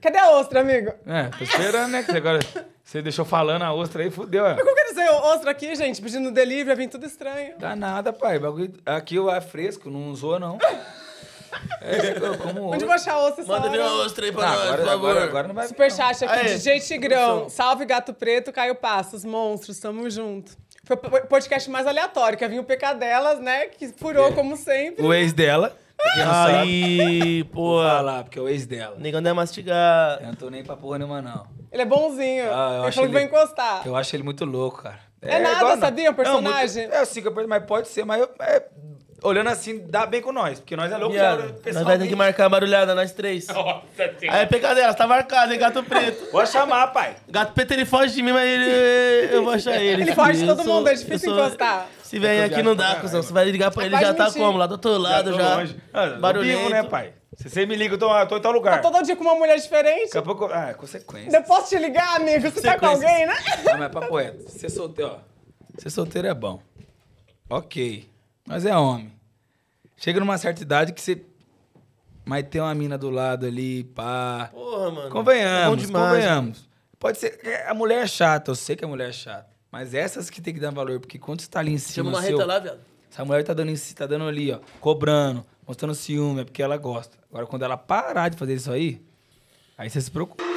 Cadê a ostra, amigo? É, tô esperando, né? Que agora você deixou falando a ostra aí, fudeu. É. Mas como que eles veem ostra aqui, gente? Pedindo delivery, vem tudo estranho. Dá nada, pai. Aqui o ar é fresco, não zoa, não. É, é, é como Onde vou achar ostra? Manda vir uma ostra aí pra ah, nós, agora, por favor. Agora, agora não vai Superchat aqui, de DJ Tigrão. Salve, Gato Preto, Caio Passos. Monstros, tamo junto. Foi o podcast mais aleatório, que vinha o Pecadelas, né? Que furou, é. como sempre. O ex dela. Aí, pô. Vou falar, porque é o ex dela. Negão é mastigar. Eu não tô nem pra porra nenhuma, não. Ele é bonzinho. Ah, eu ele falou que vai encostar. Eu acho ele muito louco, cara. É, é nada, sabia? Um personagem? Não, muito, é assim, mas pode ser, mas eu, é, olhando assim, dá bem com nós, porque nós é louco. Viado, nós vai ter que marcar a barulhada, nós três. Nossa, Aí é pegadela, tá marcado, hein, gato preto. Vou chamar, pai. Gato preto, ele foge de mim, mas ele... eu vou achar ele. Ele foge de todo sou, mundo, é difícil sou... encostar. Se vem aqui não dá, cuzão. Você vai ligar pra ele, tá já tá como? Lá do outro lado, já. Barulhinho, ah, né, pai? Se você me liga, eu tô, eu tô em tal lugar. Tá todo dia com uma mulher diferente. Daqui a pouco. Ah, é consequência. Eu posso te ligar, amigo? Você tá com alguém, né? Não, ah, mas pra é poeta. Ser solteiro, ó. Ser solteiro é bom. Ok. Mas é homem. Chega numa certa idade que você. Mas tem uma mina do lado ali, pá. Porra, mano. É convenhamos, é demais, convenhamos. Mano. Pode ser. A mulher é chata, eu sei que a mulher é chata. Mas essas que tem que dar valor, porque quando você tá ali em cima. Chama uma reta lá, viado. Essa mulher tá dando, tá dando ali, ó, cobrando, mostrando ciúme, é porque ela gosta. Agora, quando ela parar de fazer isso aí, aí você se preocupa.